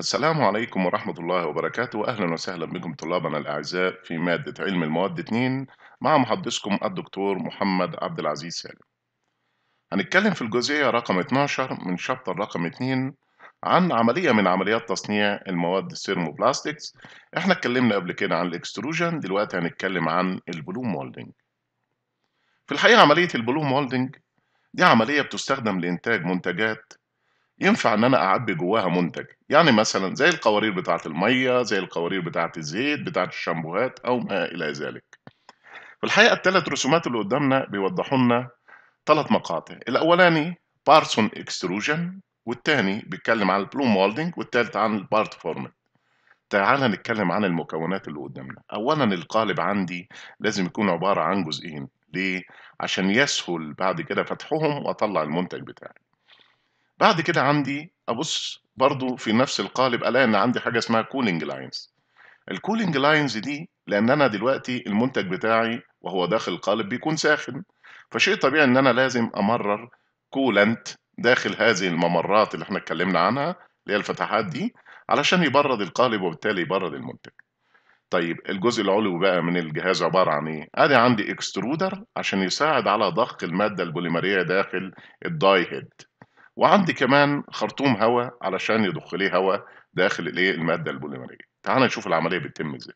السلام عليكم ورحمة الله وبركاته أهلا وسهلا بكم طلابنا الأعزاء في مادة علم المواد 2 مع محدثكم الدكتور محمد عبد العزيز سالم هنتكلم في الجزئية رقم 12 من شابتر رقم 2 عن عملية من عمليات تصنيع المواد السيرموبلاستكس احنا اتكلمنا قبل كده عن الاكستروجن دلوقتي هنتكلم عن البلوم مولدنج في الحقيقة عملية البلوم مولدنج دي عملية بتستخدم لإنتاج منتجات ينفع ان انا اعبي جواها منتج يعني مثلا زي القوارير بتاعه الميه زي القوارير بتاعه الزيت بتاعه الشامبوهات او ما الى ذلك في الحقيقه الثلاث رسومات اللي قدامنا بيوضحوا لنا ثلاث مقاطع الاولاني بارسون اكستروجن والثاني بيتكلم عن البلوم مولدنج والثالث عن البارت فورمت تعال نتكلم عن المكونات اللي قدامنا اولا القالب عندي لازم يكون عباره عن جزئين ليه عشان يسهل بعد كده فتحهم واطلع المنتج بتاعي بعد كده عندي ابص برضو في نفس القالب الاقي ان عندي حاجه اسمها كولينج لاينز الكولينج لاينز دي لان انا دلوقتي المنتج بتاعي وهو داخل القالب بيكون ساخن فشيء طبيعي ان انا لازم امرر كولنت داخل هذه الممرات اللي احنا اتكلمنا عنها اللي هي الفتحات دي علشان يبرد القالب وبالتالي يبرد المنتج طيب الجزء العلوي بقى من الجهاز عباره عن ايه ادي عندي اكسترودر عشان يساعد على ضخ الماده البوليمريه داخل الداي هيد وعندي كمان خرطوم هواء علشان يضخ لي هواء داخل الايه الماده البوليمريه تعال نشوف العمليه بتتم ازاي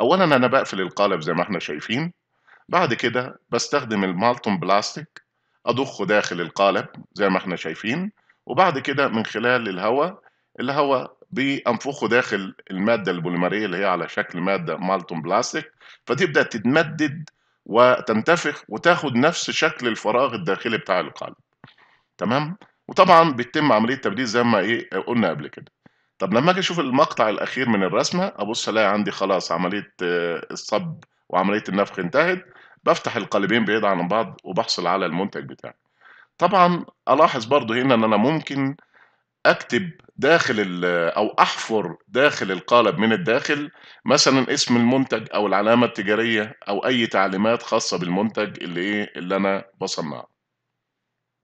اولا انا بقفل القالب زي ما احنا شايفين بعد كده بستخدم المالتون بلاستيك اضخه داخل القالب زي ما احنا شايفين وبعد كده من خلال الهواء الهواء بانفخه داخل الماده البوليمريه اللي هي على شكل ماده مالتون بلاستيك فتبدا تتمدد وتنتفخ وتاخد نفس شكل الفراغ الداخلي بتاع القالب تمام وطبعا بيتم عمليه تبديل زي ما ايه قلنا قبل كده طب لما اجي اشوف المقطع الاخير من الرسمه ابص الاقي عندي خلاص عمليه آه، الصب وعمليه النفخ انتهت بفتح القالبين بعيد عن بعض وبحصل على المنتج بتاعي طبعا الاحظ برضو هنا ان انا ممكن اكتب داخل آه، او احفر داخل القالب من الداخل مثلا اسم المنتج او العلامه التجاريه او اي تعليمات خاصه بالمنتج اللي ايه اللي انا بصنعه